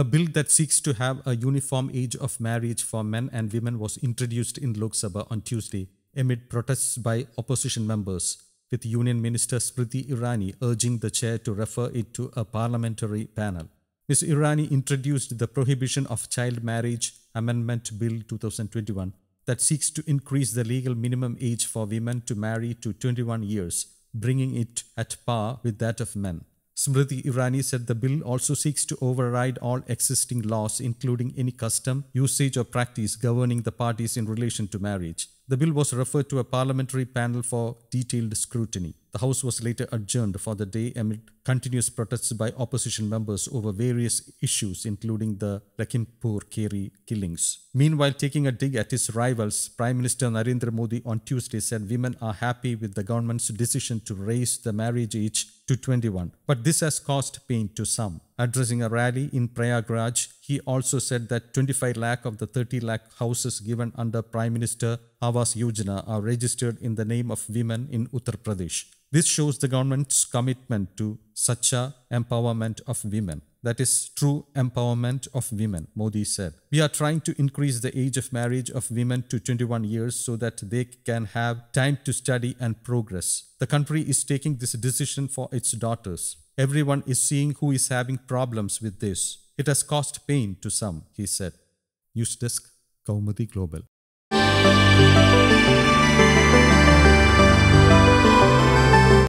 A bill that seeks to have a uniform age of marriage for men and women was introduced in Lok Sabha on Tuesday amid protests by opposition members, with Union Minister Spriti Irani urging the chair to refer it to a parliamentary panel. Ms. Irani introduced the Prohibition of Child Marriage Amendment Bill 2021 that seeks to increase the legal minimum age for women to marry to 21 years, bringing it at par with that of men. Smriti Irani said the bill also seeks to override all existing laws, including any custom, usage, or practice governing the parties in relation to marriage. The bill was referred to a parliamentary panel for detailed scrutiny. The House was later adjourned for the day amid continuous protests by opposition members over various issues, including the Lakhimpur Kheri killings. Meanwhile, taking a dig at his rivals, Prime Minister Narendra Modi on Tuesday said women are happy with the government's decision to raise the marriage age to 21. But this has caused pain to some. Addressing a rally in Prayagraj, he also said that 25 lakh of the 30 lakh houses given under Prime Minister Awas Yojana are registered in the name of women in Uttar Pradesh. This shows the government's commitment to Sacha empowerment of women. That is true empowerment of women, Modi said. We are trying to increase the age of marriage of women to 21 years so that they can have time to study and progress. The country is taking this decision for its daughters. Everyone is seeing who is having problems with this. It has caused pain to some, he said. News Desk, Kaumudi Global.